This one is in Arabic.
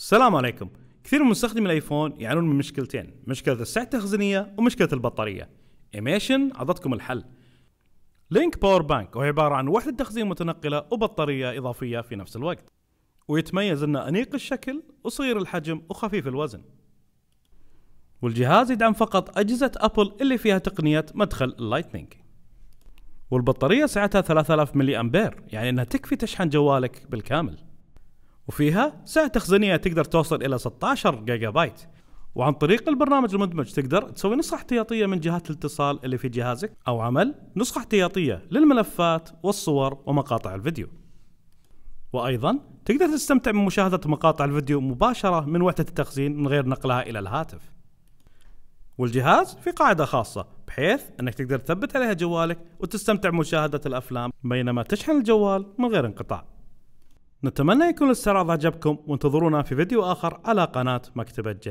السلام عليكم كثير من مستخدمي الايفون يعانون من مشكلتين مشكلة السعة التخزينية ومشكلة البطارية ايميشن عطتكم الحل لينك باور بانك وهي عبارة عن وحدة تخزين متنقلة وبطارية إضافية في نفس الوقت ويتميز أنه أنيق الشكل وصغير الحجم وخفيف الوزن والجهاز يدعم فقط أجهزة أبل اللي فيها تقنية مدخل اللايتنينج والبطارية سعتها 3000 ملي أمبير يعني أنها تكفي تشحن جوالك بالكامل وفيها سعة تخزينية تقدر توصل إلى 16 جيجا بايت وعن طريق البرنامج المدمج تقدر تسوي نسخة احتياطية من جهات الاتصال اللي في جهازك أو عمل نسخة احتياطية للملفات والصور ومقاطع الفيديو وأيضا تقدر تستمتع بمشاهدة مقاطع الفيديو مباشرة من وحدة التخزين من غير نقلها إلى الهاتف والجهاز في قاعدة خاصة بحيث أنك تقدر تثبت عليها جوالك وتستمتع بمشاهدة الأفلام بينما تشحن الجوال من غير انقطاع نتمنى يكون الاستعراض عجبكم وانتظرونا في فيديو آخر على قناة مكتبة جرير